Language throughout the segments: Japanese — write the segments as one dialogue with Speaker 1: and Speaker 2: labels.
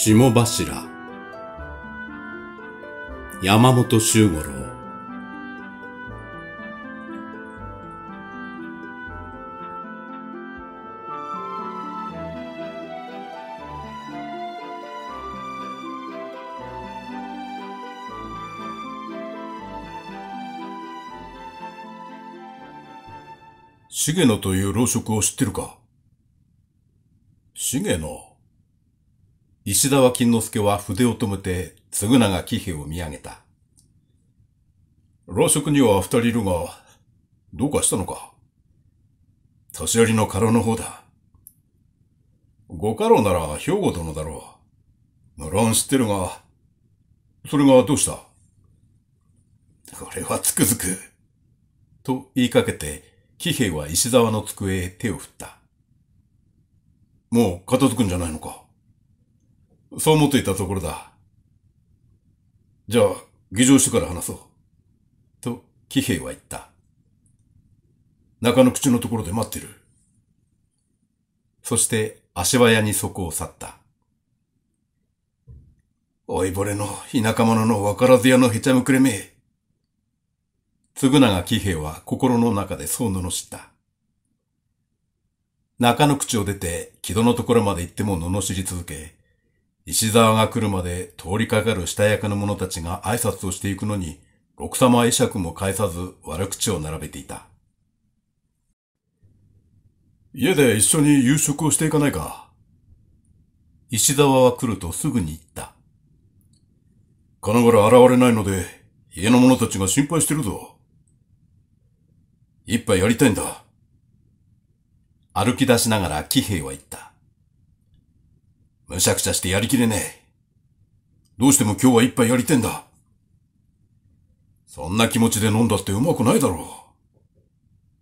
Speaker 1: 下柱山本周五郎重野という老職を知ってるか重野。石沢金之助は筆を止めて、嗣永喜兵を見上げた。老職には二人いるが、どうかしたのか年寄りの家老の方だ。ご家老なら兵庫殿だろう。無論知ってるが、それがどうした俺はつくづく。と言いかけて、喜兵は石沢の机へ手を振った。もう片付くんじゃないのかそう思っていたところだ。じゃあ、議場してから話そう。と、騎兵は言った。中の口のところで待ってる。そして足早にそこを去った。老いぼれの田舎者の分からず屋のへちゃむくれめ。嗣永喜兵は心の中でそう罵った。中の口を出て木戸のところまで行っても罵り続け、石沢が来るまで通りかかる下役の者たちが挨拶をしていくのに、六様会釈も返さず悪口を並べていた。家で一緒に夕食をしていかないか。石沢は来るとすぐに言った。金か現れないので、家の者たちが心配してるぞ。一杯やりたいんだ。歩き出しながら騎兵は言った。むしゃくしゃしてやりきれねえ。どうしても今日は一杯やりてんだ。そんな気持ちで飲んだってうまくないだろ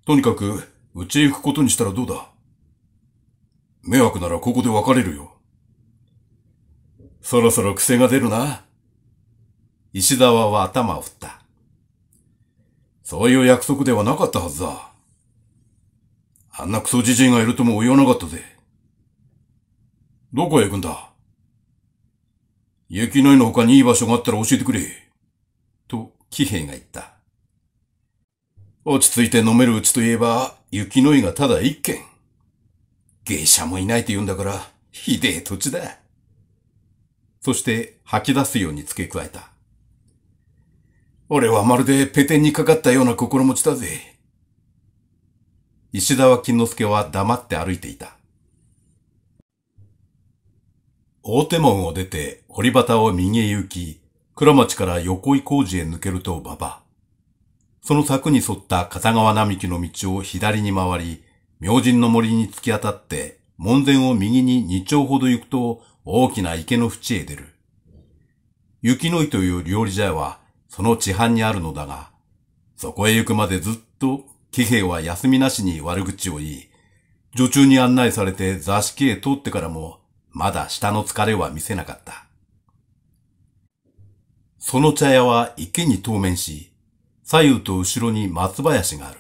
Speaker 1: う。とにかく、うちへ行くことにしたらどうだ迷惑ならここで別れるよ。そろそろ癖が出るな。石沢は頭を振った。そういう約束ではなかったはずだ。あんなクソじじいがいるとも言わなかったぜ。どこへ行くんだ雪の井の他にいい場所があったら教えてくれ。と、騎兵が言った。落ち着いて飲めるうちといえば、雪の井がただ一軒。芸者もいないと言うんだから、ひでえ土地だ。そして吐き出すように付け加えた。俺はまるでペテンにかかったような心持ちだぜ。石田は金之助は黙って歩いていた。大手門を出て、堀端を右へ行き、倉町から横井工事へ抜けると馬場。その柵に沿った片側並木の道を左に回り、明神の森に突き当たって、門前を右に2丁ほど行くと、大きな池の淵へ出る。雪の井という料理茶屋は、その地範にあるのだが、そこへ行くまでずっと、騎兵は休みなしに悪口を言い、女中に案内されて座敷へ通ってからも、まだ下の疲れは見せなかった。その茶屋は池に当面し、左右と後ろに松林がある。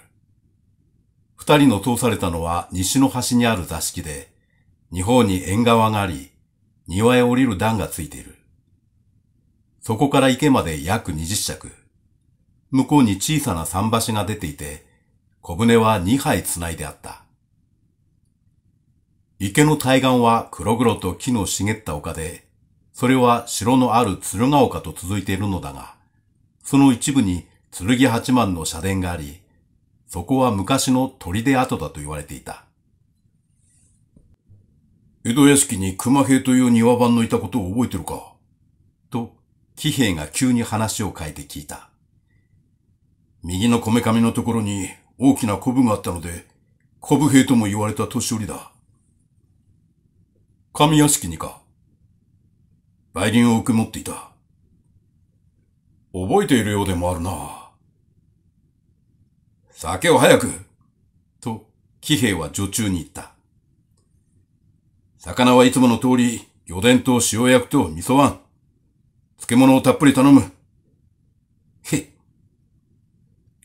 Speaker 1: 二人の通されたのは西の端にある座敷で、二方に縁側があり、庭へ降りる段がついている。そこから池まで約二十尺。向こうに小さな桟橋が出ていて、小舟は二杯繋いであった。池の対岸は黒々と木の茂った丘で、それは城のある鶴ヶ丘と続いているのだが、その一部に剣八幡の社殿があり、そこは昔の砦跡だと言われていた。江戸屋敷に熊兵という庭番のいたことを覚えてるかと、騎兵が急に話を変えて聞いた。右のこめかみのところに大きなコブがあったので、コブ兵とも言われた年寄りだ。神屋敷にか。売人を受け持っていた。覚えているようでもあるな。酒を早くと、騎兵は女中に言った。魚はいつもの通り、魚伝と塩焼くと味噌碗。漬物をたっぷり頼む。へっ。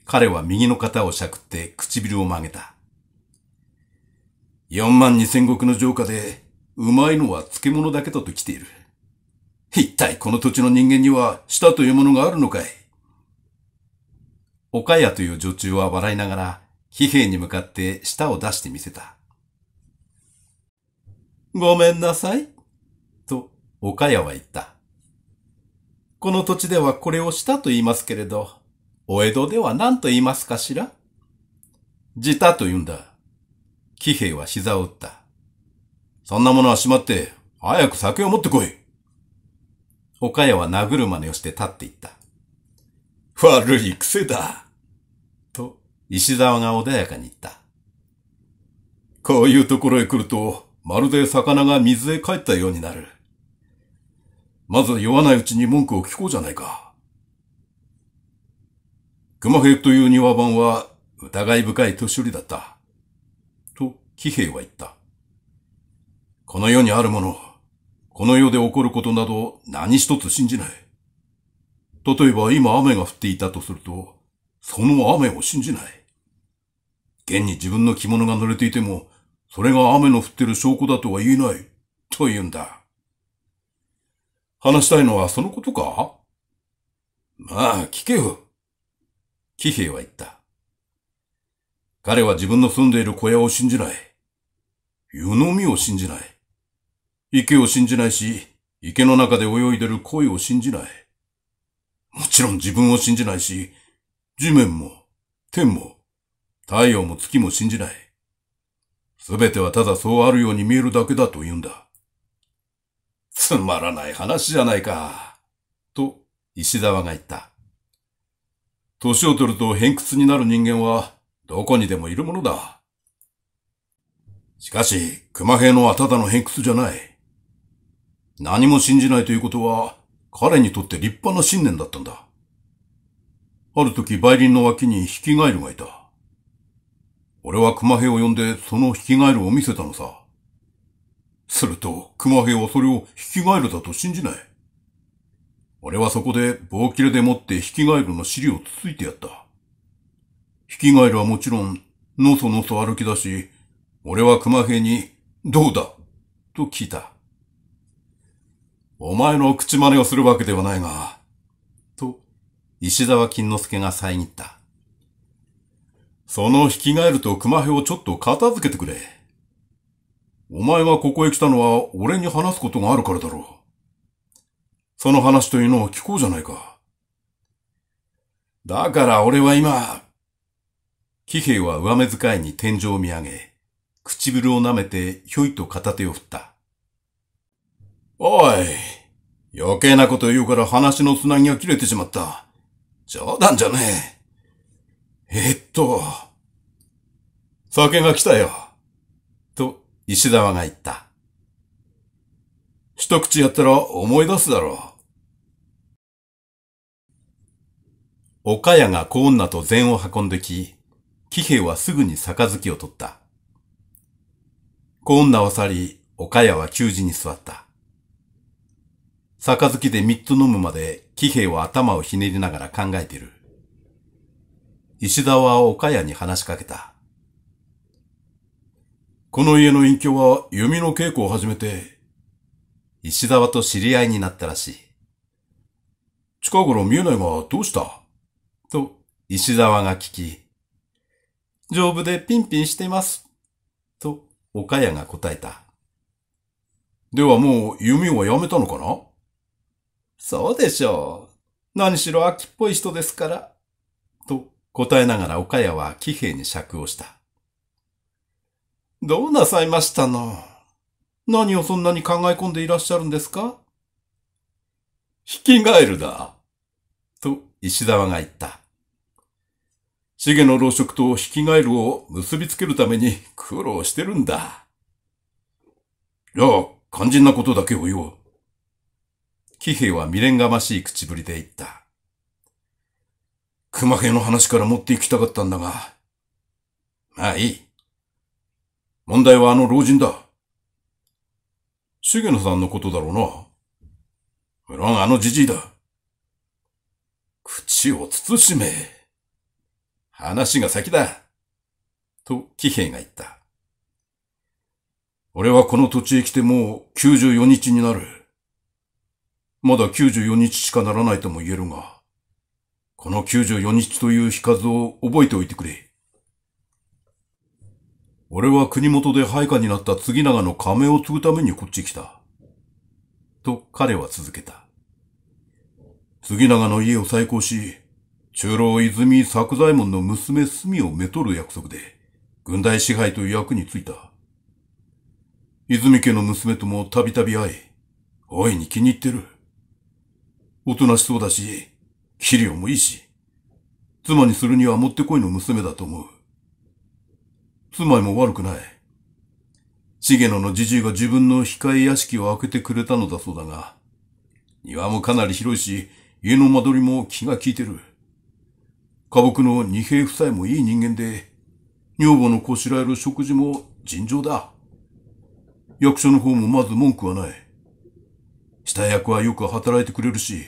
Speaker 1: 彼は右の肩をしゃくって唇を曲げた。四万二千石の城下でうまいのは漬物だけだと来ている。一体この土地の人間には舌というものがあるのかい岡谷という女中は笑いながら、騎兵に向かって舌を出してみせた。ごめんなさい。と、岡谷は言った。この土地ではこれをしたと言いますけれど、お江戸では何と言いますかしら自他と言うんだ。騎兵は膝を打った。そんなものはしまって、早く酒を持ってこい。岡谷は殴る真似をして立っていった。悪い癖だ。と、石沢が穏やかに言った。こういうところへ来ると、まるで魚が水へ帰ったようになる。まず酔わないうちに文句を聞こうじゃないか。熊平という庭番は疑い深い年寄りだった。と、喜兵衛は言った。この世にあるもの、この世で起こることなど何一つ信じない。例えば今雨が降っていたとすると、その雨を信じない。現に自分の着物が濡れていても、それが雨の降ってる証拠だとは言えない、と言うんだ。話したいのはそのことかまあ、聞けよ。騎兵は言った。彼は自分の住んでいる小屋を信じない。湯飲みを信じない。池を信じないし、池の中で泳いでる恋を信じない。もちろん自分を信じないし、地面も、天も、太陽も月も信じない。すべてはただそうあるように見えるだけだと言うんだ。つまらない話じゃないか。と、石沢が言った。年を取ると偏屈になる人間は、どこにでもいるものだ。しかし、熊平のはただの偏屈じゃない。何も信じないということは、彼にとって立派な信念だったんだ。ある時、梅林の脇にヒキガエルがいた。俺は熊平を呼んで、そのヒキガエルを見せたのさ。すると、熊平はそれをヒキガエルだと信じない。俺はそこで棒切れでもってヒキガエルの尻をつついてやった。ヒキガエルはもちろん、のそのそ歩き出し、俺は熊平に、どうだと聞いた。お前の口真似をするわけではないが、と、石沢金之助が遮った。その引き換えると熊兵をちょっと片付けてくれ。お前がここへ来たのは俺に話すことがあるからだろう。その話というのを聞こうじゃないか。だから俺は今、騎兵は上目遣いに天井を見上げ、唇を舐めてひょいと片手を振った。おい、余計なこと言うから話のつなぎが切れてしまった。冗談じゃねえ。えっと、酒が来たよ。と、石沢が言った。一口やったら思い出すだろう。岡谷が小女と禅を運んでき、喜兵衛はすぐに杯を取った。小女を去り、岡谷は給仕に座った。杯で三つ飲むまで騎兵は頭をひねりながら考えている。石田は岡谷に話しかけた。この家の隠居は弓の稽古を始めて、石田と知り合いになったらしい。近頃見えないがどうしたと石沢が聞き、丈夫でピンピンしています。と岡谷が答えた。ではもう弓はやめたのかなそうでしょう。何しろ秋っぽい人ですから。と答えながら岡谷は騎兵に尺をした。どうなさいましたの何をそんなに考え込んでいらっしゃるんですか引き返るだ。と石沢が言った。重の老職と引き返るを結びつけるために苦労してるんだ。いや、肝心なことだけを言おう。喜兵衛は未練がましい口ぶりで言った。熊毛の話から持って行きたかったんだが。まあいい。問題はあの老人だ。重野さんのことだろうな。無論あのじじいだ。口を慎め。話が先だ。と、喜兵衛が言った。俺はこの土地へ来てもう94日になる。まだ94日しかならないとも言えるが、この94日という日数を覚えておいてくれ。俺は国元で配下になった次長の亀を継ぐためにこっち来た。と彼は続けた。次長の家を再興し、中老泉作左衛門の娘隅をめとる約束で、軍隊支配という役に就いた。泉家の娘ともたびたび会い、大いに気に入ってる。おとなしそうだし、器量もいいし、妻にするにはもってこいの娘だと思う。妻まも悪くない。重野のじじいが自分の控え屋敷を開けてくれたのだそうだが、庭もかなり広いし、家の間取りも気が利いてる。家僕の二平夫妻もいい人間で、女房のこしらえる食事も尋常だ。役所の方もまず文句はない。下役はよく働いてくれるし、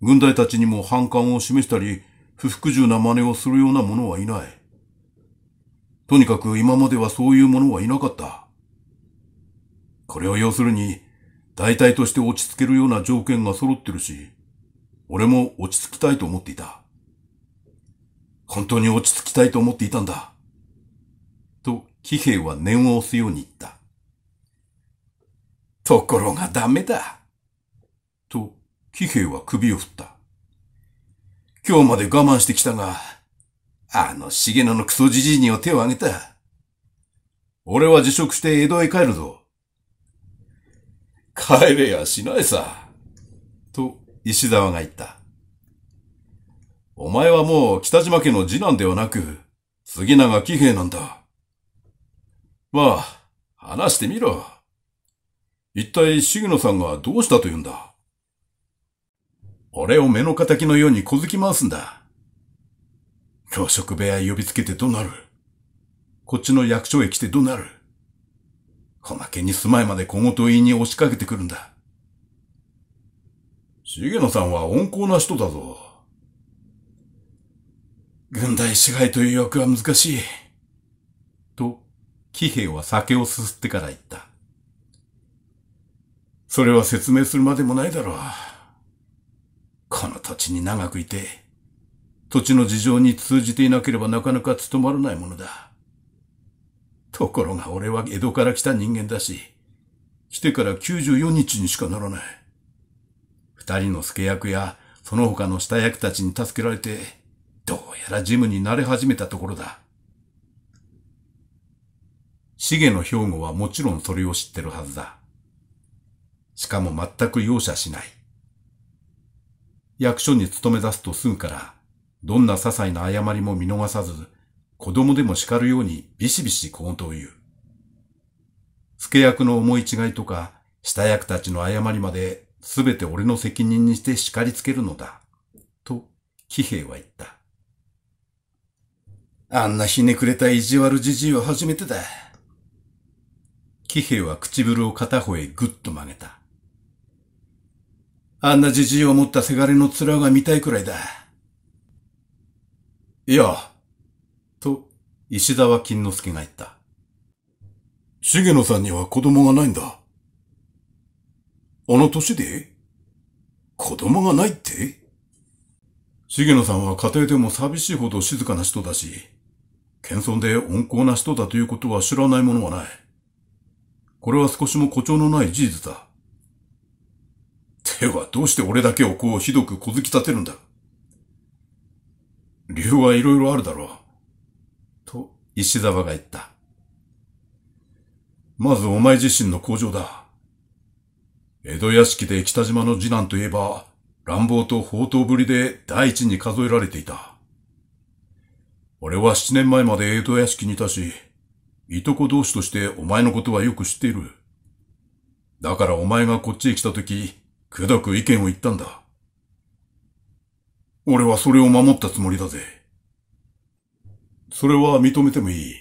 Speaker 1: 軍隊たちにも反感を示したり、不服従な真似をするような者はいない。とにかく今まではそういう者はいなかった。これを要するに、大体として落ち着けるような条件が揃ってるし、俺も落ち着きたいと思っていた。本当に落ち着きたいと思っていたんだ。と、騎兵は念を押すように言った。ところがダメだ。と、騎兵は首を振った。今日まで我慢してきたが、あの重野のクソじじいには手を挙げた。俺は辞職して江戸へ帰るぞ。帰れやしないさ。と、石沢が言った。お前はもう北島家の次男ではなく、杉永騎兵なんだ。まあ、話してみろ。一体、シグノさんがどうしたと言うんだ俺を目の敵のように小突き回すんだ。教職部屋呼びつけてどうなるこっちの役所へ来てどうなるこまけに住まいまで小言言いに押しかけてくるんだ。重野さんは温厚な人だぞ。軍隊支配という欲は難しい。と、騎兵は酒をすすってから言った。それは説明するまでもないだろう。この土地に長くいて、土地の事情に通じていなければなかなか務まらないものだ。ところが俺は江戸から来た人間だし、来てから94日にしかならない。二人の助役やその他の下役たちに助けられて、どうやら事務に慣れ始めたところだ。重の兵庫はもちろんそれを知ってるはずだ。しかも全く容赦しない。役所に勤め出すとすぐから、どんな些細な誤りも見逃さず、子供でも叱るようにビシビシ小言を言う。付け役の思い違いとか、下役たちの誤りまで、すべて俺の責任にして叱りつけるのだ。と、騎兵は言った。あんなひねくれた意地悪じじいは初めてだ。騎兵は唇を片方へぐっと曲げた。あんなじじいを持ったせがれの面が見たいくらいだ。いや、と、石田は金之助が言った。重野さんには子供がないんだ。あの歳で子供がないって重野さんは家庭でも寂しいほど静かな人だし、謙遜で温厚な人だということは知らないものはない。これは少しも誇張のない事実だ。ではどうして俺だけをこうひどく小突き立てるんだ理由はいろいろあるだろう。と、石沢が言った。まずお前自身の工場だ。江戸屋敷で北島の次男といえば、乱暴と宝刀ぶりで第一に数えられていた。俺は七年前まで江戸屋敷にいたし、いとこ同士としてお前のことはよく知っている。だからお前がこっちへ来た時、くどく意見を言ったんだ。俺はそれを守ったつもりだぜ。それは認めてもいい。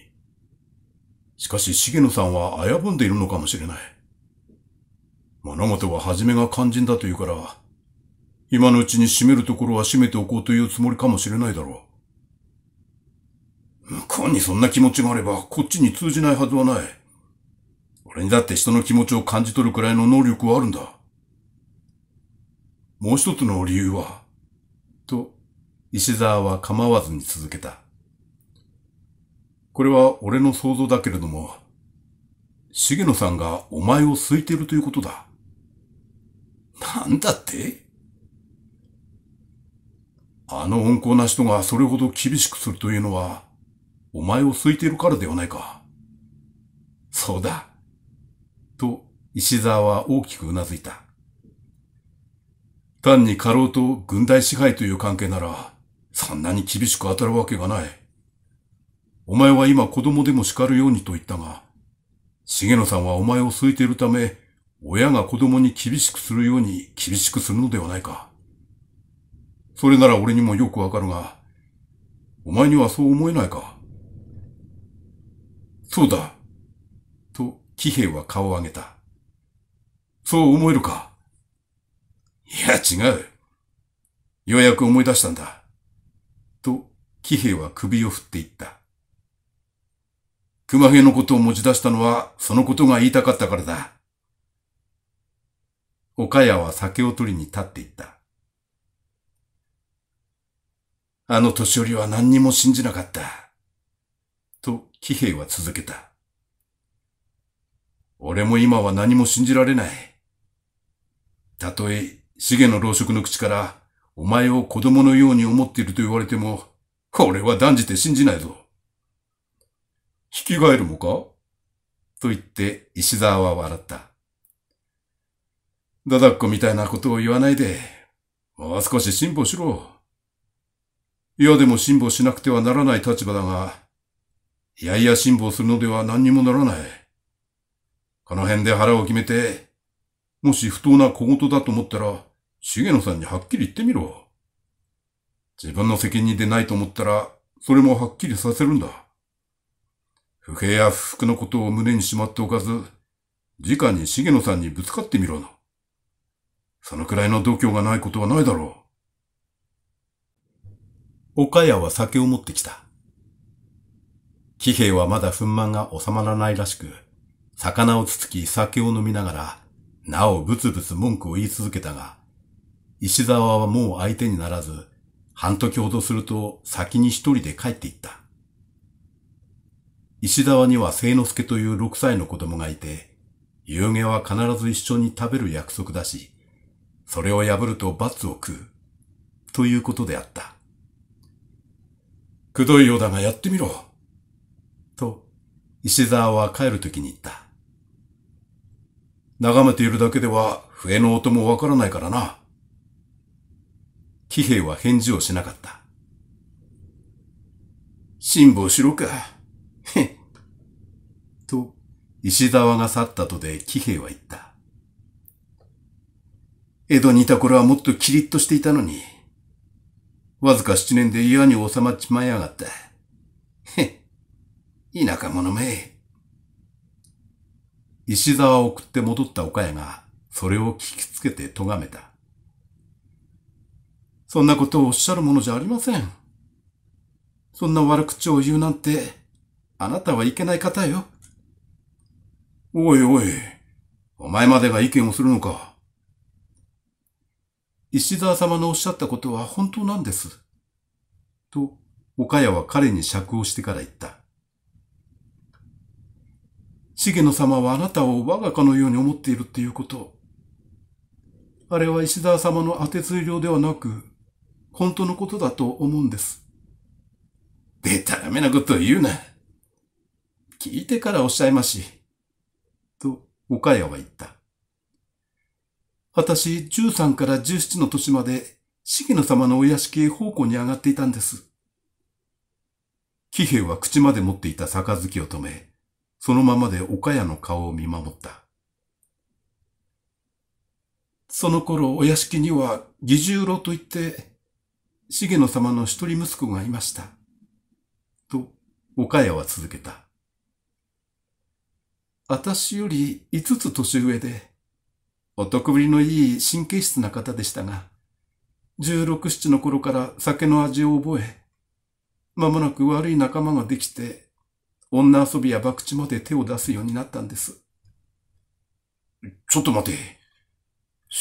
Speaker 1: しかし、重野さんは危ぶんでいるのかもしれない。物事は初めが肝心だというから、今のうちに閉めるところは閉めておこうというつもりかもしれないだろう。向こうにそんな気持ちがあれば、こっちに通じないはずはない。俺にだって人の気持ちを感じ取るくらいの能力はあるんだ。もう一つの理由は、と、石沢は構わずに続けた。これは俺の想像だけれども、重野さんがお前を好いているということだ。なんだってあの温厚な人がそれほど厳しくするというのは、お前を好いているからではないか。そうだ。と、石沢は大きく頷いた。単に過労と軍隊支配という関係なら、そんなに厳しく当たるわけがない。お前は今子供でも叱るようにと言ったが、重野さんはお前を空いているため、親が子供に厳しくするように厳しくするのではないか。それなら俺にもよくわかるが、お前にはそう思えないか。そうだ。と、騎兵は顔を上げた。そう思えるか。いや、違う。ようやく思い出したんだ。と、騎兵は首を振っていった。熊毛のことを持ち出したのは、そのことが言いたかったからだ。岡谷は酒を取りに立っていった。あの年寄りは何にも信じなかった。と、騎兵は続けた。俺も今は何も信じられない。たとえ重の老職の口から、お前を子供のように思っていると言われても、これは断じて信じないぞ。引き返るもかと言って石沢は笑った。だだっこみたいなことを言わないで、もう少し辛抱しろ。嫌でも辛抱しなくてはならない立場だが、いやいや辛抱するのでは何にもならない。この辺で腹を決めて、もし不当な小言だと思ったら、重野さんにはっきり言ってみろ。自分の責任でないと思ったら、それもはっきりさせるんだ。不平や不服のことを胸にしまっておかず、直に重野さんにぶつかってみろな。そのくらいの度胸がないことはないだろう。岡谷は酒を持ってきた。騎兵はまだ憤満が収まらないらしく、魚をつつき酒を飲みながら、なおぶつぶつ文句を言い続けたが、石沢はもう相手にならず、半時ほどすると先に一人で帰っていった。石沢には聖之助という六歳の子供がいて、夕げは必ず一緒に食べる約束だし、それを破ると罰を食う、ということであった。くどいようだがやってみろ、と、石沢は帰るときに言った。眺めているだけでは笛の音もわからないからな。騎兵は返事をしなかった。辛抱しろか。へっ。と、石沢が去ったとで騎兵は言った。江戸にいた頃はもっとキリッとしていたのに、わずか七年で嫌に収まっちまいやがった。へっ。田舎者め。石沢を送って戻った岡谷が、それを聞きつけて咎めた。そんなことをおっしゃるものじゃありません。そんな悪口を言うなんて、あなたはいけない方よ。おいおい、お前までが意見をするのか。石沢様のおっしゃったことは本当なんです。と、岡谷は彼に釈をしてから言った。重野様はあなたを我が家のように思っているっていうこと。あれは石沢様の当てつい量ではなく、本当のことだと思うんです。でたらめなことを言うな。聞いてからおっしゃいまし。と、岡谷は言った。私、13から17の年まで、重野様のお屋敷へ奉公に上がっていたんです。喜兵衛は口まで持っていた杯を止め、そのままで岡谷の顔を見守った。その頃、お屋敷には、義十郎といって、重野様の一人息子がいました。と、岡谷は続けた。私より五つ年上で、お得ぶりのいい神経質な方でしたが、十六七の頃から酒の味を覚え、間もなく悪い仲間ができて、女遊びや博打まで手を出すようになったんです。ちょっと待て。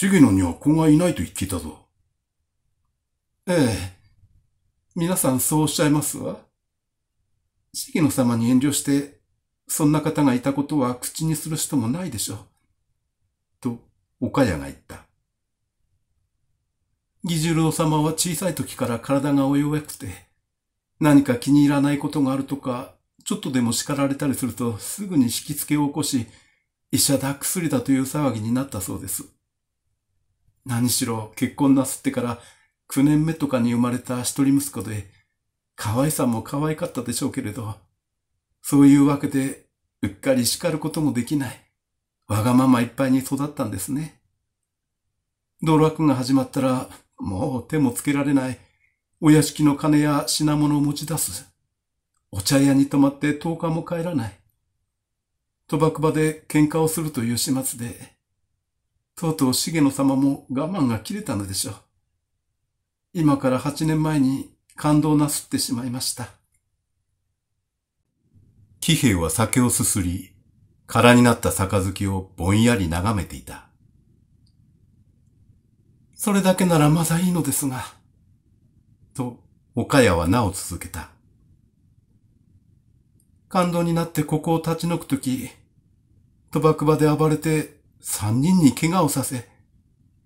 Speaker 1: 重野には子がいないと言っていたぞ。ええ。皆さんそうおっしゃいますわ。次の様に遠慮して、そんな方がいたことは口にする人もないでしょう。と、岡谷が言った。義十郎様は小さい時から体がお弱くて、何か気に入らないことがあるとか、ちょっとでも叱られたりするとすぐに引きつけを起こし、医者だ薬だという騒ぎになったそうです。何しろ結婚なすってから9年目とかに生まれた一人息子で、可愛さも可愛かったでしょうけれど、そういうわけで、うっかり叱ることもできない、わがままいっぱいに育ったんですね。道楽が始まったら、もう手もつけられない、お屋敷の金や品物を持ち出す。お茶屋に泊まって10日も帰らない。賭博場で喧嘩をするという始末で、とうとう重野様も我慢が切れたのでしょう。今から8年前に感動なすってしまいました。騎兵は酒をすすり、空になった杯をぼんやり眺めていた。それだけならまだいいのですが、と、岡谷はなお続けた。感動になってここを立ち退くとき、賭博場で暴れて三人に怪我をさせ、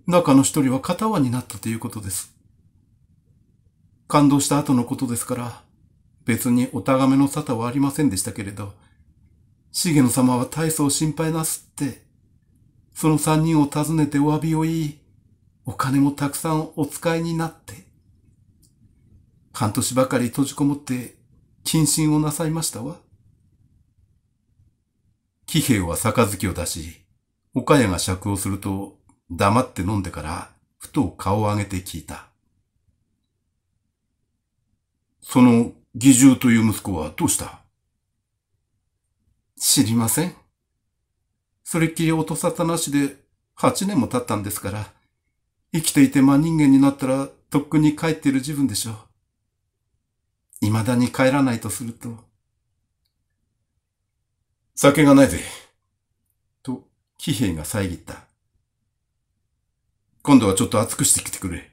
Speaker 1: 中の一人は片輪になったということです。感動した後のことですから、別にお咎めの沙汰はありませんでしたけれど、重野様は大層心配なすって、その三人を訪ねてお詫びを言い、お金もたくさんお使いになって、半年ばかり閉じこもって謹慎をなさいましたわ。喜兵衛は杯を出し、岡谷が釈をすると黙って飲んでから、ふと顔を上げて聞いた。その義重という息子はどうした知りません。それっきり音沙汰なしで八年も経ったんですから、生きていて真人間になったらとっくに帰っている自分でしょう。未だに帰らないとすると。酒がないぜ。と、騎兵が遮った。今度はちょっと熱くしてきてくれ。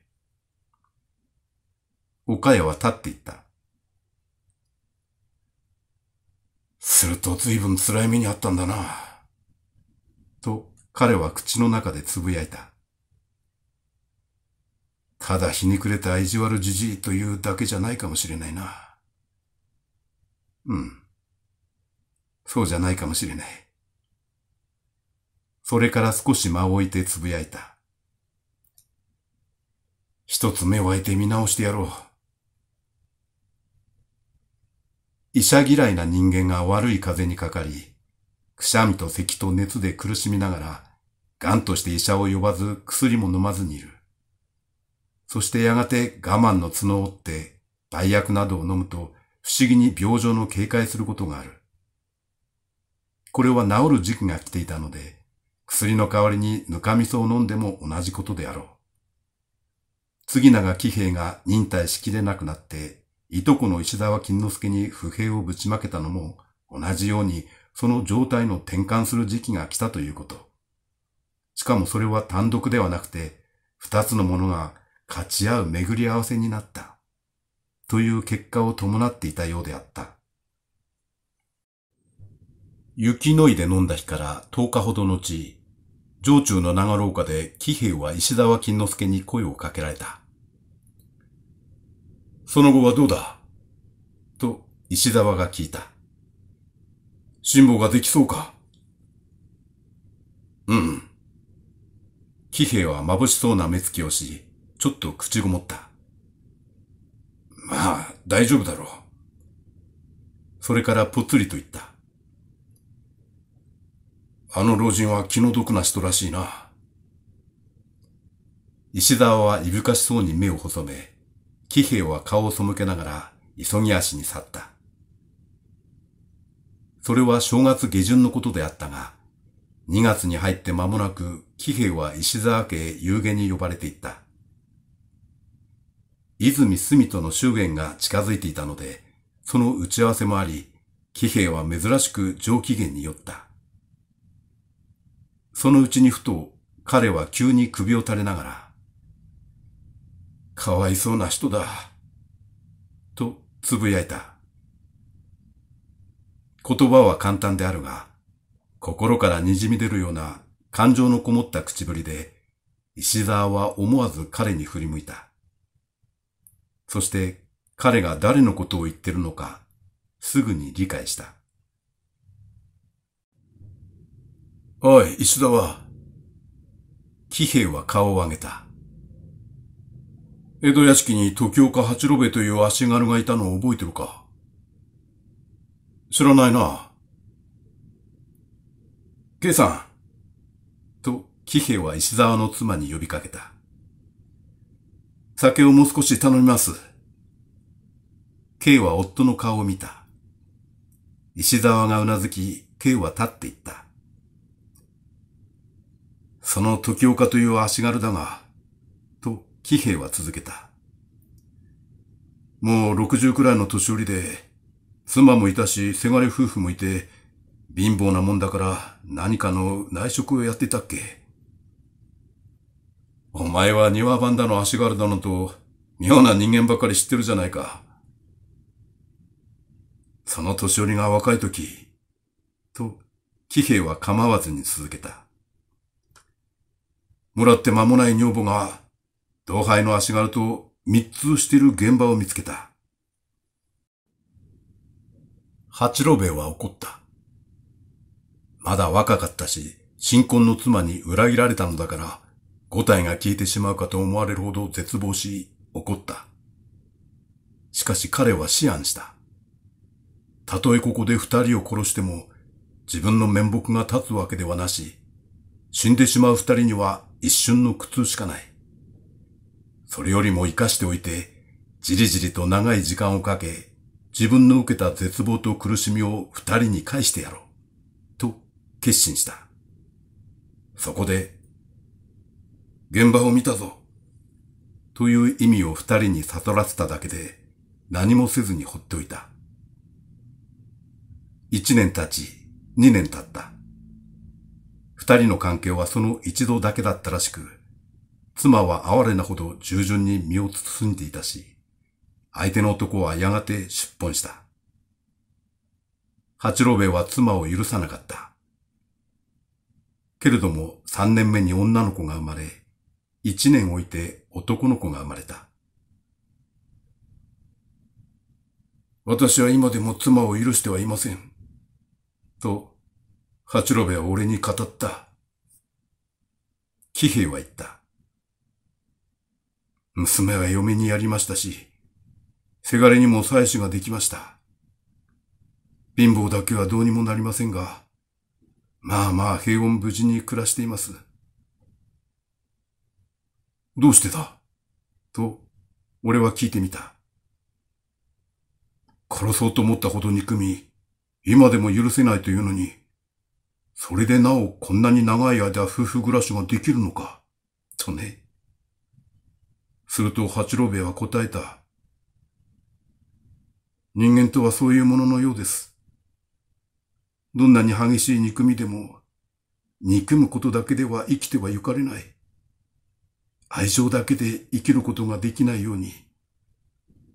Speaker 1: 岡谷は立っていった。すると随分辛い目にあったんだな。と彼は口の中でつぶやいた。ただひにくれた意地悪じじいというだけじゃないかもしれないな。うん。そうじゃないかもしれない。それから少し間を置いてつぶやいた。一つ目を開いて見直してやろう。医者嫌いな人間が悪い風にかかり、くしゃみと咳と熱で苦しみながら、癌として医者を呼ばず薬も飲まずにいる。そしてやがて我慢の角を折って売薬などを飲むと不思議に病状の警戒することがある。これは治る時期が来ていたので、薬の代わりにぬかみそを飲んでも同じことであろう。次長喜兵が忍耐しきれなくなっていとこの石沢金之助に不平をぶちまけたのも、同じようにその状態の転換する時期が来たということ。しかもそれは単独ではなくて、二つのものが勝ち合う巡り合わせになった。という結果を伴っていたようであった。雪のいで飲んだ日から10日ほど後、城中の長廊下で喜兵は石沢金之助に声をかけられた。その後はどうだと石沢が聞いた。辛抱ができそうかうん。騎兵は眩しそうな目つきをし、ちょっと口ごもった。まあ、大丈夫だろう。それからぽつりと言った。あの老人は気の毒な人らしいな。石沢はいぶかしそうに目を細め、騎兵は顔を背けながら急ぎ足に去った。それは正月下旬のことであったが、2月に入って間もなく騎兵は石沢家へ夕げに呼ばれていった。泉住との祝言が近づいていたので、その打ち合わせもあり、騎兵は珍しく上機嫌に酔った。そのうちにふと彼は急に首を垂れながら、かわいそうな人だ。とつぶやいた。言葉は簡単であるが、心から滲み出るような感情のこもった口ぶりで、石沢は思わず彼に振り向いた。そして彼が誰のことを言ってるのか、すぐに理解した。おい、石沢。騎兵は顔を上げた。江戸屋敷に時岡八郎兵衛という足軽がいたのを覚えてるか知らないな。イさん。と、喜兵は石沢の妻に呼びかけた。酒をもう少し頼みます。イは夫の顔を見た。石沢がうなずき、K は立っていった。その時岡という足軽だが、喜兵衛は続けた。もう60くらいの年寄りで、妻もいたし、せがれ夫婦もいて、貧乏なもんだから何かの内職をやってたっけ。お前は庭番だの足軽だのと、妙な人間ばかり知ってるじゃないか。その年寄りが若い時、と、喜兵衛は構わずに続けた。もらって間もない女房が、同輩の足軽と密通している現場を見つけた。八郎兵衛は怒った。まだ若かったし、新婚の妻に裏切られたのだから、五体が消えてしまうかと思われるほど絶望し、怒った。しかし彼は思案した。たとえここで二人を殺しても、自分の面目が立つわけではなし、死んでしまう二人には一瞬の苦痛しかない。それよりも活かしておいて、じりじりと長い時間をかけ、自分の受けた絶望と苦しみを二人に返してやろう。と、決心した。そこで、現場を見たぞ。という意味を二人に悟らせただけで、何もせずにほっておいた。一年経ち、二年経った。二人の関係はその一度だけだったらしく、妻は哀れなほど従順に身を包んでいたし、相手の男はやがて出奔した。八郎兵衛は妻を許さなかった。けれども三年目に女の子が生まれ、一年置いて男の子が生まれた。私は今でも妻を許してはいません。と、八郎兵衛は俺に語った。騎兵は言った。娘は嫁にやりましたし、せがれにも妻子ができました。貧乏だけはどうにもなりませんが、まあまあ平穏無事に暮らしています。どうしてだと、俺は聞いてみた。殺そうと思ったほど憎み、今でも許せないというのに、それでなおこんなに長い間夫婦暮らしができるのか、とね。すると八郎兵衛は答えた。人間とはそういうもののようです。どんなに激しい憎みでも、憎むことだけでは生きてはゆかれない。愛情だけで生きることができないように、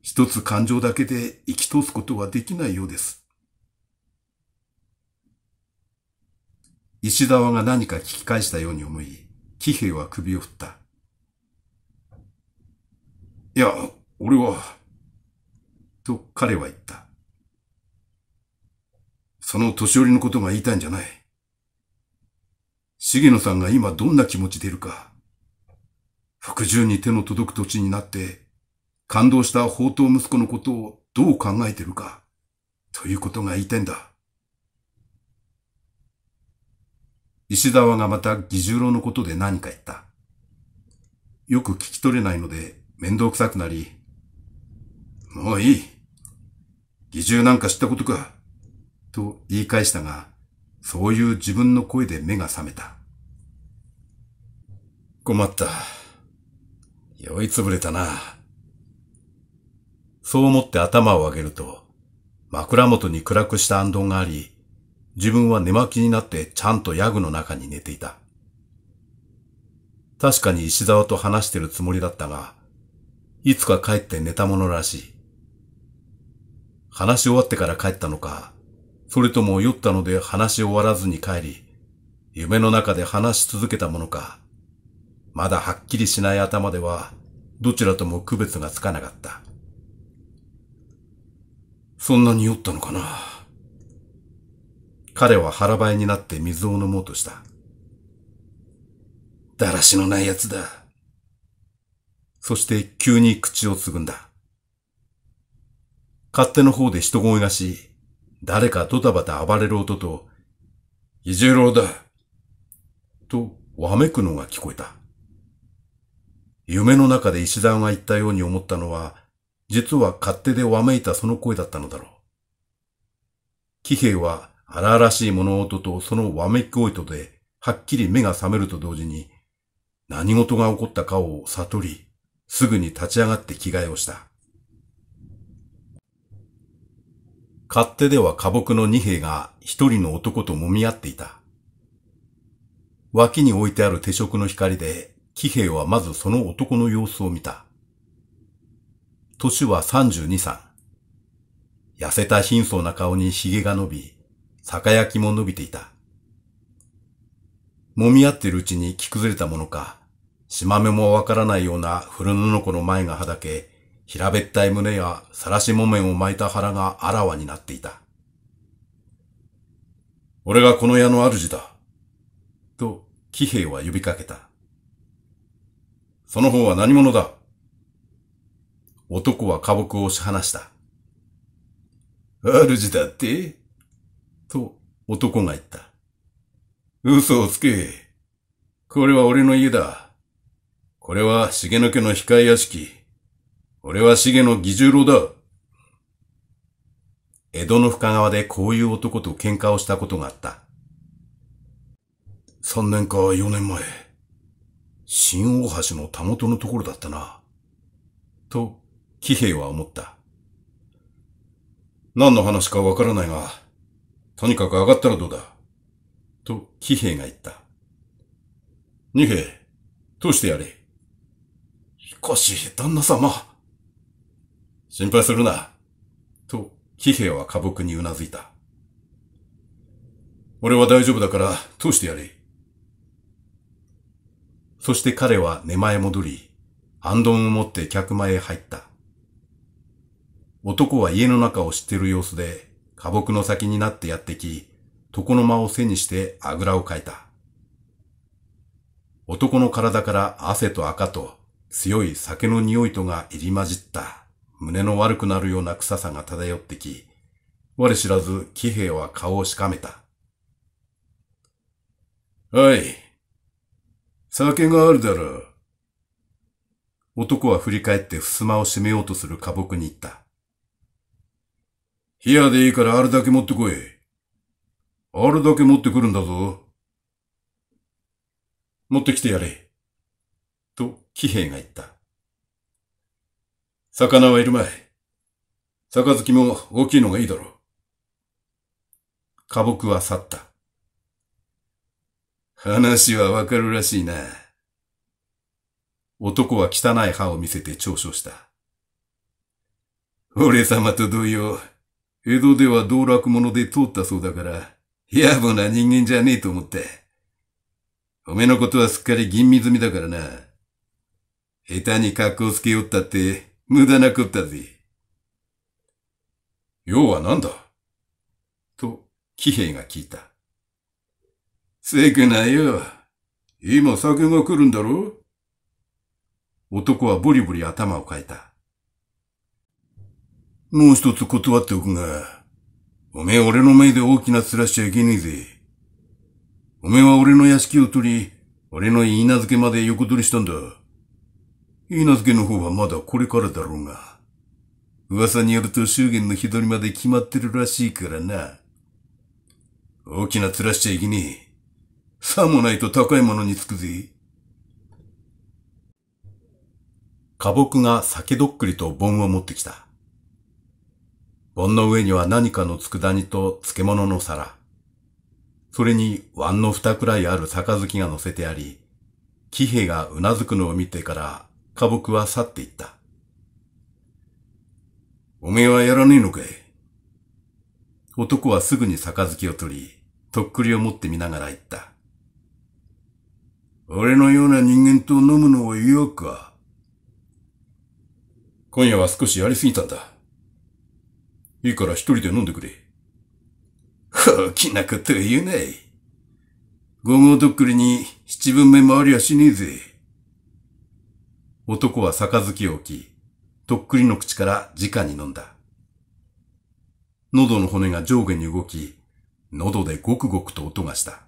Speaker 1: 一つ感情だけで生き通すことはできないようです。石沢が何か聞き返したように思い、喜兵衛は首を振った。いや、俺は、と彼は言った。その年寄りのことが言いたいんじゃない。重野さんが今どんな気持ちでいるか。服従に手の届く土地になって、感動した宝刀息子のことをどう考えてるか、ということが言いたいんだ。石沢がまた義十郎のことで何か言った。よく聞き取れないので、面倒くさくなり、もういい。義重なんか知ったことか。と言い返したが、そういう自分の声で目が覚めた。困った。酔いつぶれたな。そう思って頭を上げると、枕元に暗くした暗闘があり、自分は寝巻きになってちゃんとヤグの中に寝ていた。確かに石沢と話してるつもりだったが、いつか帰って寝たものらしい。話し終わってから帰ったのか、それとも酔ったので話し終わらずに帰り、夢の中で話し続けたものか、まだはっきりしない頭では、どちらとも区別がつかなかった。そんなに酔ったのかな彼は腹ばいになって水を飲もうとした。だらしのない奴だ。そして急に口をつぐんだ。勝手の方で人声がし、誰かドタバタ暴れる音と、伊十郎だとわめくのが聞こえた。夢の中で石段が言ったように思ったのは、実は勝手でわめいたその声だったのだろう。騎兵は荒々しい物音とそのわめき声とで、はっきり目が覚めると同時に、何事が起こったかを悟り、すぐに立ち上がって着替えをした。勝手では花木の二兵が一人の男と揉み合っていた。脇に置いてある手食の光で、騎兵はまずその男の様子を見た。年は三十二歳。痩せた貧相な顔に髭が伸び、酒焼きも伸びていた。揉み合ってるうちに着崩れたものか、まめもわからないような古布子の前がはだけ、平べったい胸やさらし木綿を巻いた腹があらわになっていた。俺がこの家の主だ。と、騎兵は呼びかけた。その方は何者だ男は花木を押し放した。主だってと男が言った。嘘をつけ。これは俺の家だ。これは重野家の控え屋敷。俺は重野義十郎だ。江戸の深川でこういう男と喧嘩をしたことがあった。三年か四年前、新大橋のたもとのところだったな。と、騎兵は思った。何の話かわからないが、とにかく上がったらどうだ。と、騎兵が言った。二兵、通してやれ。少し、旦那様。心配するな。と、騎兵は寡黙にうなずいた。俺は大丈夫だから、通してやれ。そして彼は寝前戻り、暗丼を持って客間へ入った。男は家の中を知ってる様子で、花木の先になってやってき、床の間を背にしてあぐらをかいた。男の体から汗と赤と強い酒の匂いとが入り混じった、胸の悪くなるような臭さが漂ってき、我知らず騎兵は顔をしかめた。おい、酒があるだろう。男は振り返って襖を閉めようとする家木に言った。部屋でいいからあるだけ持ってこい。あるだけ持ってくるんだぞ。持ってきてやれ。騎兵が言った。魚はいるまい。杯も大きいのがいいだろう。花木は去った。話はわかるらしいな。男は汚い歯を見せて嘲笑した。俺様と同様、江戸では道楽者で通ったそうだから、野暮な人間じゃねえと思って。おめのことはすっかり吟味済みだからな。下手に格好つけよったって、無駄なこったぜ。要は何だと、騎兵が聞いた。せくないよ。今酒が来るんだろ男はボリボリ頭を変えた。もう一つ断っておくが、おめえ俺の前で大きな面しちゃいけねえぜ。おめえは俺の屋敷を取り、俺の言い名付けまで横取りしたんだ。ずけの方はまだこれからだろうが。噂によると祝言の日取りまで決まってるらしいからな。大きな面しちゃいけねえ。さもないと高いものにつくぜ。花木が酒どっくりと盆を持ってきた。盆の上には何かの佃煮と漬物の皿。それに碗の蓋くらいある杯が乗せてあり、喜兵衛がうなずくのを見てから花木は去っていった。おめえはやらねえのかい男はすぐに杯を取り、とっくりを持ってみながら言った。俺のような人間と飲むのを言おうか。今夜は少しやりすぎたんだ。いいから一人で飲んでくれ。大きなこと言うない。五合とっくりに七分目回りはしねえぜ。男は杯を置き、とっくりの口から直に飲んだ。喉の骨が上下に動き、喉でごくごくと音がした。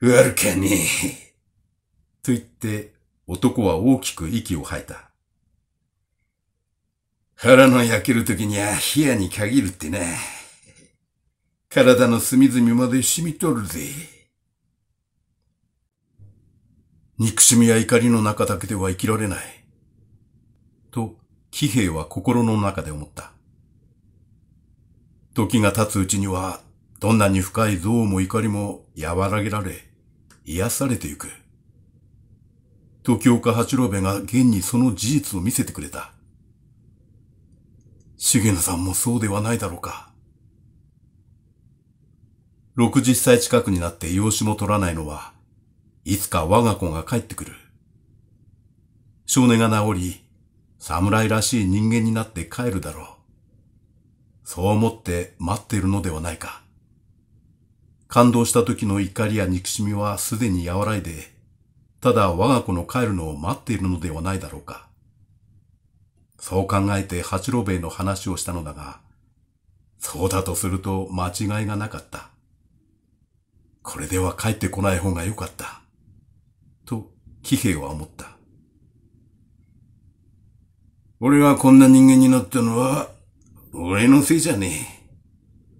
Speaker 1: 悪かねえ。と言って、男は大きく息を吐いた。腹の焼ける時には冷やに限るってな。体の隅々まで染みとるぜ。憎しみや怒りの中だけでは生きられない。と、騎兵は心の中で思った。時が経つうちには、どんなに深い憎悪も怒りも和らげられ、癒されてゆく。時岡八郎部が現にその事実を見せてくれた。重野さんもそうではないだろうか。60歳近くになって養子も取らないのは、いつか我が子が帰ってくる。少年が治り、侍らしい人間になって帰るだろう。そう思って待っているのではないか。感動した時の怒りや憎しみはすでに和らいで、ただ我が子の帰るのを待っているのではないだろうか。そう考えて八郎兵衛の話をしたのだが、そうだとすると間違いがなかった。これでは帰ってこない方がよかった。騎兵は思った。俺がこんな人間になったのは、俺のせいじゃね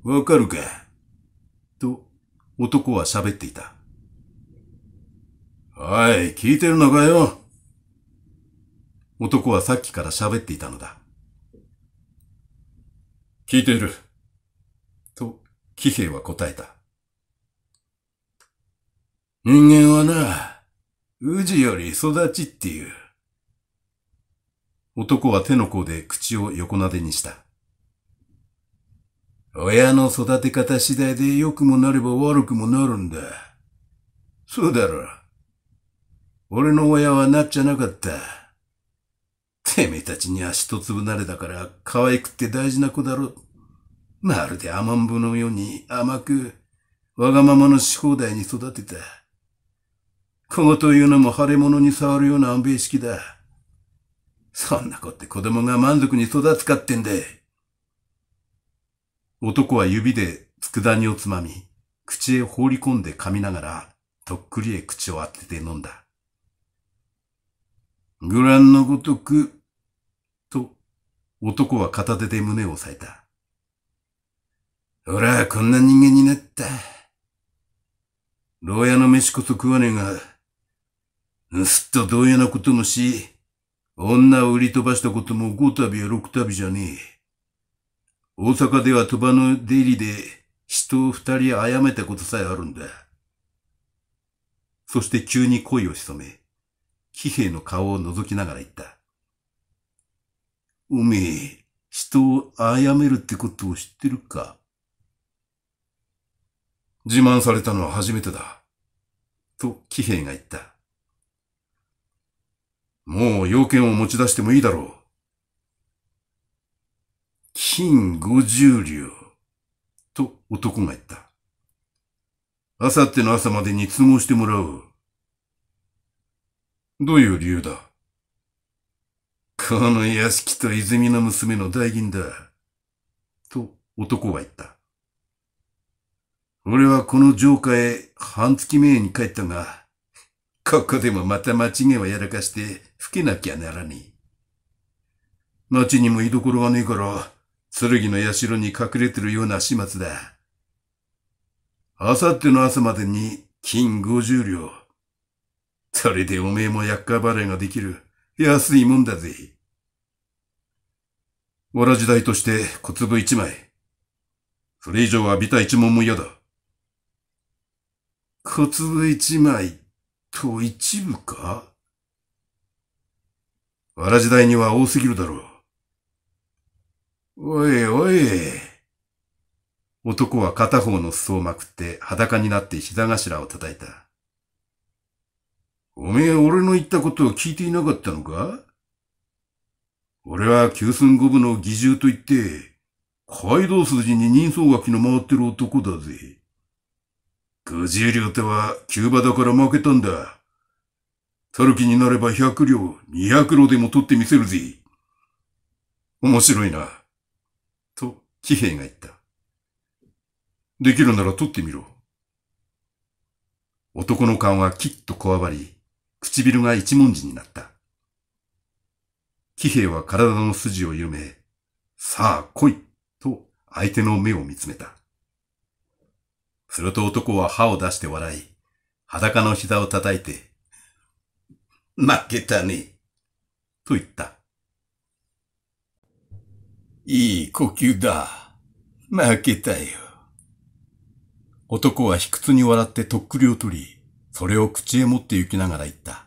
Speaker 1: え。わかるかと、男は喋っていた。おい、聞いてるのかよ男はさっきから喋っていたのだ。聞いてる。と、騎兵は答えた。人間はな、宇治より育ちっていう。男は手の甲で口を横なでにした。親の育て方次第で良くもなれば悪くもなるんだ。そうだろ。俺の親はなっちゃなかった。てめえたちに足と粒慣れだから可愛くって大事な子だろ。まるで甘んぼのように甘く、わがままのし放題に育てた。こ言というのも腫れ物に触るような安兵衛式だ。そんな子って子供が満足に育つかってんだ男は指で佃煮をつまみ、口へ放り込んで噛みながら、とっくりへ口を当てて飲んだ。グランのごとく、と、男は片手で胸を押さえた。俺はこんな人間になった。牢屋の飯こそ食わねえが、すっと同様なこともし、女を売り飛ばしたことも5度や6度じゃねえ。大阪では鳥羽の出入りで人を二人殺めたことさえあるんだ。そして急に恋を潜め、騎兵の顔を覗きながら言った。おめえ、人を殺めるってことを知ってるか自慢されたのは初めてだ。と騎兵が言った。もう用件を持ち出してもいいだろう。金五十両。と男が言った。あさっての朝までに都合してもらおう。どういう理由だこの屋敷と泉の娘の代銀だ。と男は言った。俺はこの城下へ半月前に帰ったが、ここでもまた間違いはやらかして、吹けなきゃならねえ。町にも居所がねえから、剣の社に隠れてるような始末だ。あさっての朝までに金五十両。それでおめえも薬価払いができる。安いもんだぜ。わらじ代として小粒一枚。それ以上はビタ一文も嫌だ。小粒一枚と一部かわらじ代には多すぎるだろう。おいおい。男は片方の裾をまくって裸になって膝頭を叩いた。おめえ俺の言ったことを聞いていなかったのか俺は九寸五分の義重と言って、街道筋に人相書きの回ってる男だぜ。五十両手はキューバだから負けたんだ。る気になれば百両、200両でも取ってみせるぜ。面白いな。と、騎兵が言った。できるなら取ってみろ。男の顔はきっとこわばり、唇が一文字になった。騎兵は体の筋を緩め、さあ来いと相手の目を見つめた。すると男は歯を出して笑い、裸の膝を叩いて、負けたね。と言った。いい呼吸だ。負けたよ。男は卑屈に笑ってとっくりを取り、それを口へ持って行きながら言った。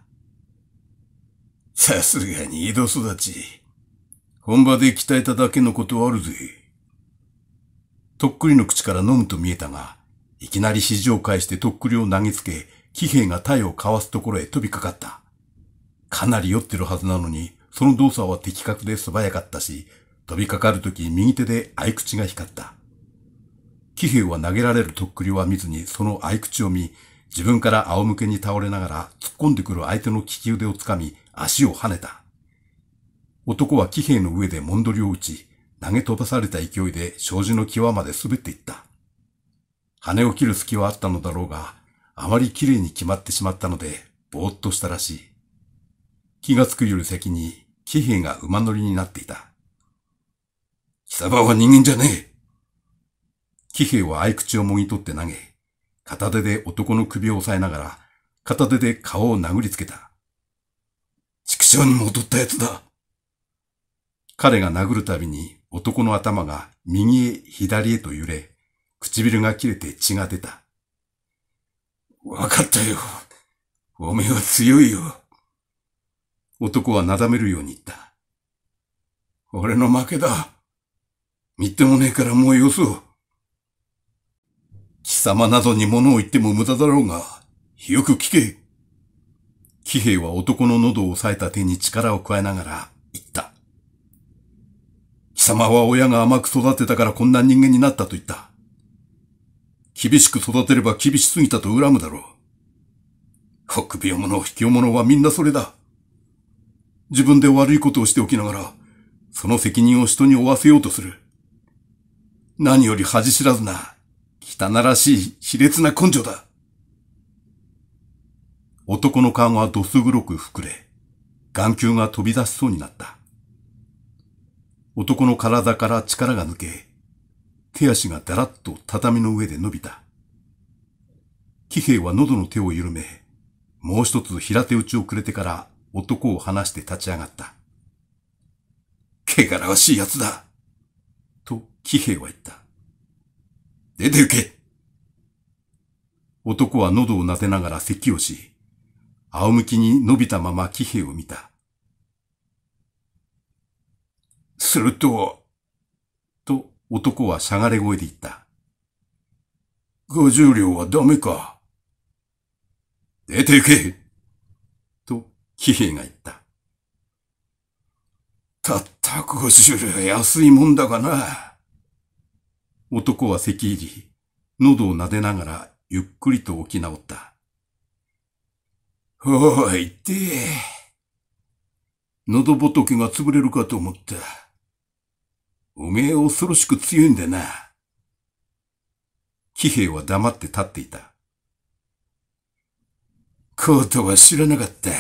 Speaker 1: さすがに江戸育ち。本場で鍛えただけのことはあるぜ。とっくりの口から飲むと見えたが、いきなり指示を返してとっくりを投げつけ、騎兵が体をかわすところへ飛びかかった。かなり酔ってるはずなのに、その動作は的確で素早かったし、飛びかかるとき右手で合い口が光った。騎兵は投げられるとっくりは見ずにその合い口を見、自分から仰向けに倒れながら突っ込んでくる相手の利き腕をつかみ足を跳ねた。男は騎兵の上でもんどりを打ち、投げ飛ばされた勢いで障子の際まで滑っていった。羽を切る隙はあったのだろうが、あまり綺麗に決まってしまったので、ぼーっとしたらしい。気がつくより先に騎兵が馬乗りになっていた。貴様は人間じゃねえ騎兵は合口をもぎ取って投げ、片手で男の首を押さえながら、片手で顔を殴りつけた。畜生に戻った奴だ彼が殴るたびに男の頭が右へ左へと揺れ、唇が切れて血が出た。わかったよ。おめえは強いよ。男はなだめるように言った。俺の負けだ。みってもねえからもうよそう。貴様などに物を言っても無駄だろうが、よく聞け。騎兵は男の喉を押さえた手に力を加えながら言った。貴様は親が甘く育てたからこんな人間になったと言った。厳しく育てれば厳しすぎたと恨むだろう。臆病者、卑怯者はみんなそれだ。自分で悪いことをしておきながら、その責任を人に負わせようとする。何より恥知らずな、汚らしい卑劣な根性だ。男の顔がどす黒く膨れ、眼球が飛び出しそうになった。男の体から力が抜け、手足がだらっと畳の上で伸びた。騎兵は喉の手を緩め、もう一つ平手打ちをくれてから男を離して立ち上がった。汚らわしい奴だと騎兵は言った。出て行け男は喉を撫でながら咳をし、仰向きに伸びたまま騎兵を見た。すると、と男はしゃがれ声で言った。五十両はダメか。出て行け騎兵が言った。たった50両安いもんだがな。男は咳入り、喉を撫でながらゆっくりと起き直った。おい、って喉仏が潰れるかと思った。おめえ恐ろしく強いんだな。騎兵は黙って立っていた。こうとは知らなかった。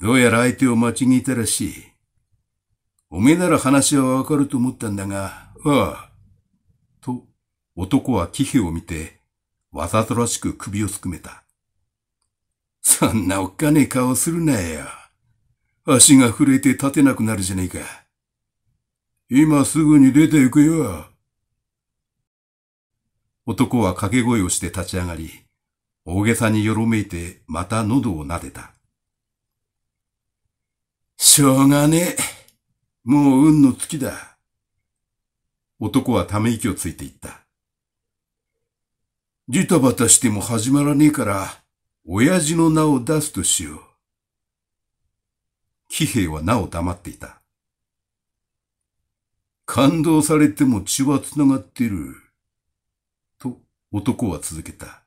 Speaker 1: どうやら相手を間違えたらしい。おめえなら話はわかると思ったんだが、ああ。と、男は騎兵を見て、わざとらしく首をすくめた。そんなおっかねえ顔するなよ。足が震えて立てなくなるじゃねえか。今すぐに出て行くよ。男は掛け声をして立ち上がり、大げさによろめいてまた喉を撫でた。しょうがねえ。もう運の月だ。男はため息をついていった。ジタバタしても始まらねえから、親父の名を出すとしよう。騎兵はなお黙っていた。感動されても血は繋がってる。と男は続けた。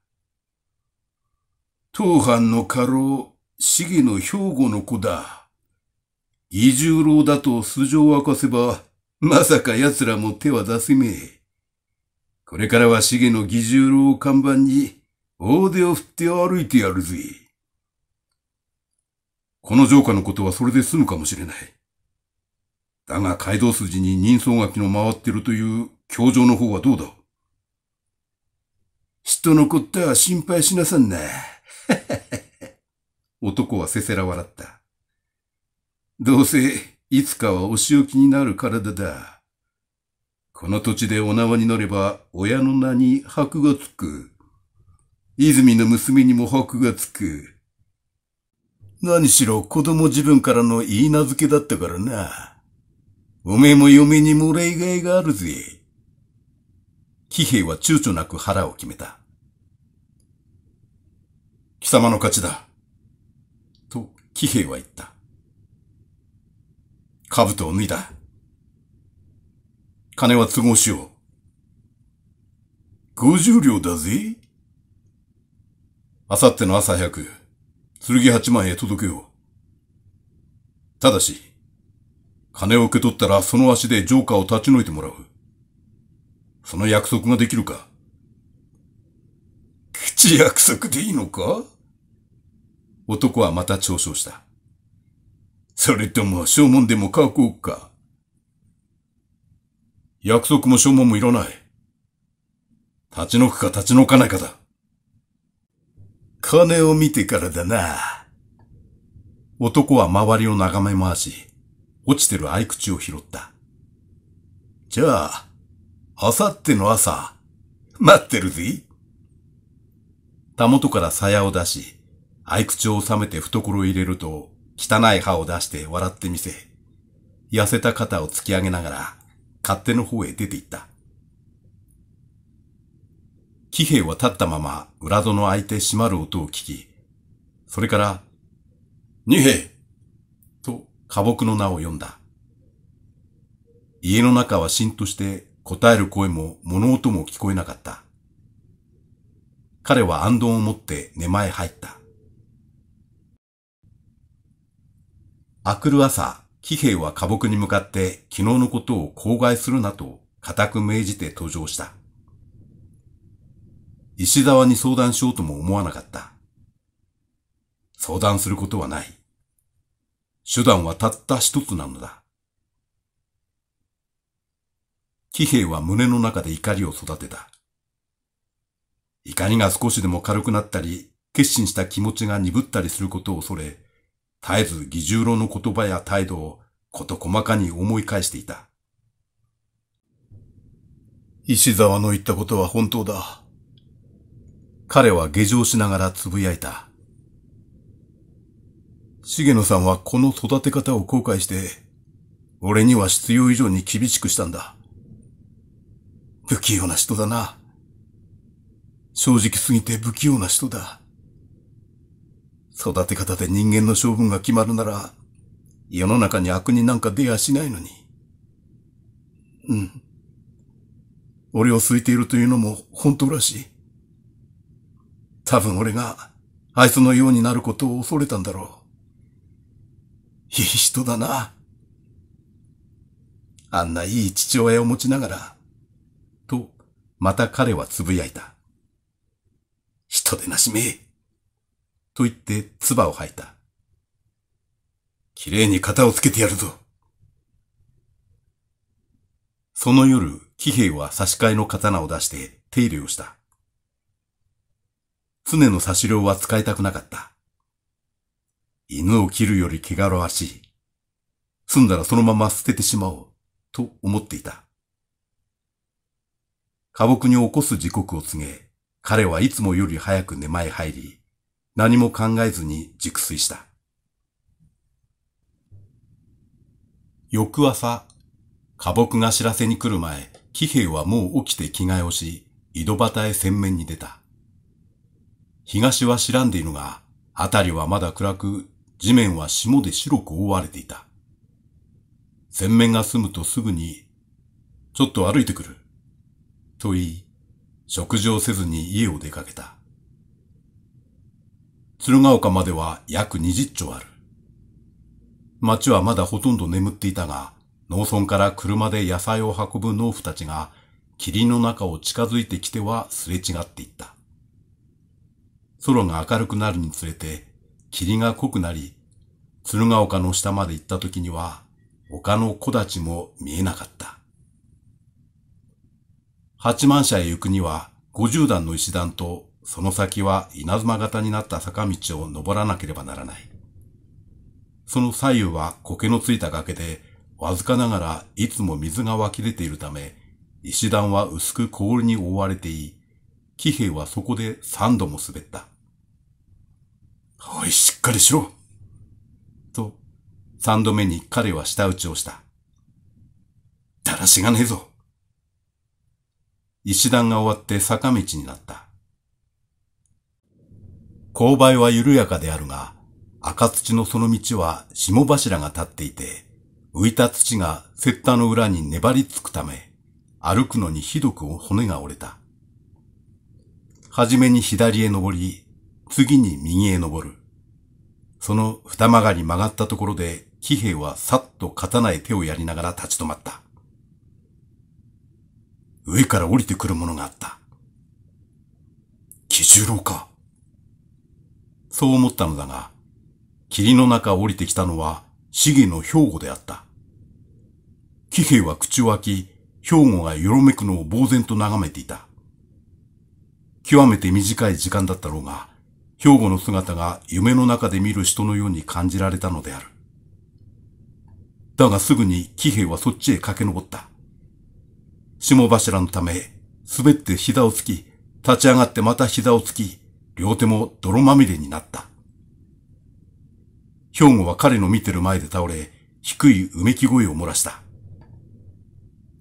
Speaker 1: 当藩の家老、茂の兵庫の子だ。伊十郎だと素性を明かせば、まさか奴らも手は出せめえ。これからは重の義十郎を看板に、大手を振って歩いてやるぜ。この城下のことはそれで済むかもしれない。だが街道筋に人相書きの回ってるという教場の方はどうだ人のこった心配しなさんな。男はせせら笑った。どうせ、いつかはお仕置きになる体だ。この土地でお縄になれば、親の名に箔がつく。泉の娘にも箔がつく。何しろ子供自分からの言い名付けだったからな。おめえも嫁にも例外がいがあるぜ。騎兵は躊躇なく腹を決めた。貴様の勝ちだ。と、騎兵は言った。兜を脱いだ。金は都合しよう。50両だぜ。あさっての朝早く、剣八万へ届けよう。ただし、金を受け取ったらその足でジョーカーを立ち退いてもらう。その約束ができるか口約束でいいのか男はまた嘲笑した。それとも、証文でも書こうか。約束も証文もいらない。立ち退くか立ち退かないかだ。金を見てからだな。男は周りを眺め回し、落ちてる合口を拾った。じゃあ、あさっての朝、待ってるぜ。たもとから鞘を出し、合口を収めて懐を入れると、汚い歯を出して笑ってみせ、痩せた肩を突き上げながら、勝手の方へ出て行った。騎兵は立ったまま裏戸の開いて閉まる音を聞き、それから、二兵と花木の名を呼んだ。家の中はんとして答える声も物音も聞こえなかった。彼は暗闘を持って寝前入った。明くる朝、騎兵は花木に向かって昨日のことを口外するなと固く命じて登場した。石沢に相談しようとも思わなかった。相談することはない。手段はたった一つなのだ。騎兵は胸の中で怒りを育てた。怒りが少しでも軽くなったり、決心した気持ちが鈍ったりすることを恐れ、絶えず義重郎の言葉や態度をこと細かに思い返していた。石沢の言ったことは本当だ。彼は下城しながら呟いた。重野さんはこの育て方を後悔して、俺には必要以上に厳しくしたんだ。不器用な人だな。正直すぎて不器用な人だ。育て方で人間の性分が決まるなら、世の中に悪人なんか出やしないのに。うん。俺を好いているというのも本当らしい。多分俺が、あいつのようになることを恐れたんだろう。いい人だな。あんないい父親を持ちながら、と、また彼は呟いた。人でなしめ、と言って唾を吐いた。綺麗に型をつけてやるぞ。その夜、騎兵は差し替えの刀を出して手入れをした。常の差し量は使いたくなかった。犬を切るより汚らわしい。済んだらそのまま捨ててしまおう、と思っていた。花木に起こす時刻を告げ、彼はいつもより早く寝前入り、何も考えずに熟睡した。翌朝、花木が知らせに来る前、騎兵はもう起きて着替えをし、井戸端へ洗面に出た。東は知らんでいるが、辺りはまだ暗く、地面は霜で白く覆われていた。洗面が済むとすぐに、ちょっと歩いてくる。と言い、食事をせずに家を出かけた。鶴ヶ丘までは約二十丁ある。町はまだほとんど眠っていたが、農村から車で野菜を運ぶ農夫たちが、霧の中を近づいてきてはすれ違っていった。空が明るくなるにつれて、霧が濃くなり、鶴ヶ丘の下まで行った時には、丘の木立も見えなかった。八幡社へ行くには、五十段の石段とその先は稲妻型になった坂道を登らなければならない。その左右は苔のついた崖で、わずかながらいつも水が湧き出ているため、石段は薄く氷に覆われてい、騎兵はそこで三度も滑った。おい、しっかりしろと、三度目に彼は舌打ちをした。だらしがねえぞ石段が終わって坂道になった。勾配は緩やかであるが、赤土のその道は霜柱が立っていて、浮いた土がセッタの裏に粘りつくため、歩くのにひどく骨が折れた。はじめに左へ登り、次に右へ登る。その二曲がり曲がったところで、騎兵はさっと刀へ手をやりながら立ち止まった。上から降りてくるものがあった。騎十郎か。そう思ったのだが、霧の中降りてきたのは、シゲの兵庫であった。騎兵は口を開き、兵庫がよろめくのを呆然と眺めていた。極めて短い時間だったろうが、兵庫の姿が夢の中で見る人のように感じられたのである。だがすぐに騎兵はそっちへ駆け上った。下柱のため、滑って膝をつき、立ち上がってまた膝をつき、両手も泥まみれになった。兵庫は彼の見てる前で倒れ、低いうめき声を漏らした。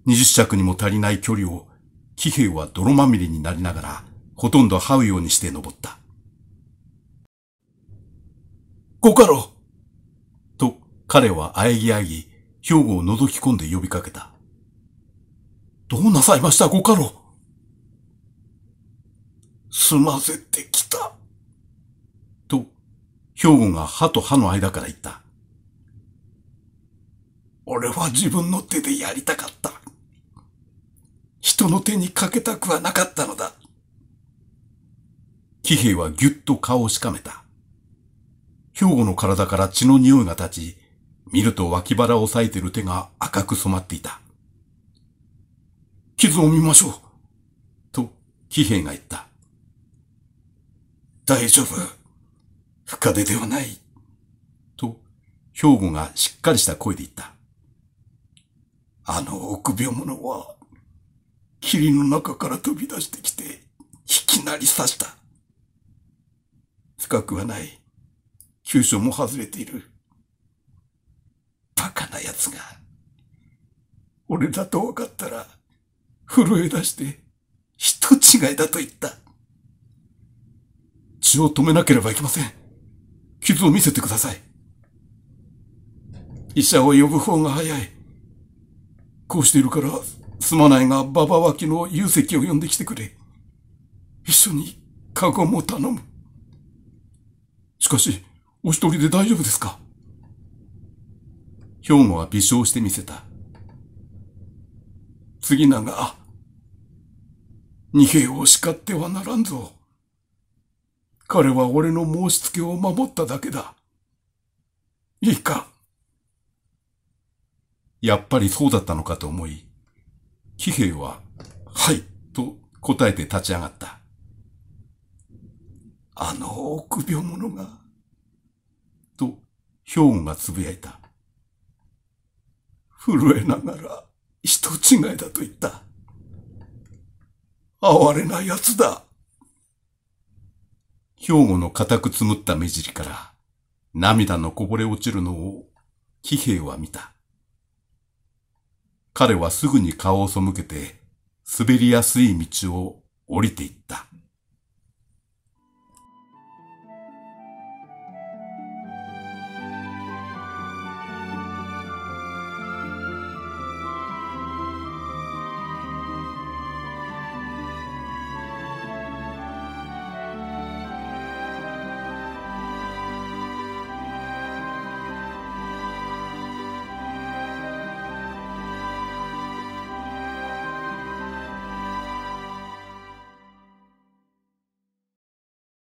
Speaker 1: 二十尺にも足りない距離を、騎兵は泥まみれになりながら、ほとんど這うようにして登った。ご家老と彼はあえぎあえぎ、兵庫を覗き込んで呼びかけた。どうなさいました、ご家老すませて兵庫が歯と歯の間から言った。俺は自分の手でやりたかった。人の手にかけたくはなかったのだ。騎兵はぎゅっと顔をしかめた。兵庫の体から血の匂いが立ち、見ると脇腹を裂いてる手が赤く染まっていた。傷を見ましょう。と、騎兵が言った。大丈夫。深手ではない。と、兵庫がしっかりした声で言った。あの臆病者は、霧の中から飛び出してきて、いきなり刺した。深くはない。急所も外れている。バカな奴が、俺だと分かったら、震え出して、人違いだと言った。血を止めなければいけません。傷を見せてください。医者を呼ぶ方が早い。こうしているから、すまないが、馬場脇の有石を呼んできてくれ。一緒に、カゴも頼む。しかし、お一人で大丈夫ですか兵庫は微笑してみせた。次が、二兵を叱ってはならんぞ。彼は俺の申し付けを守っただけだ。いいか。やっぱりそうだったのかと思い、騎兵は、はい、と答えて立ち上がった。あの臆病者が、と、兵庫がつぶやいた。震えながら、人違いだと言った。哀れな奴だ。兵庫の固くつむった目尻から涙のこぼれ落ちるのを騎兵は見た。彼はすぐに顔を背けて滑りやすい道を降りていった。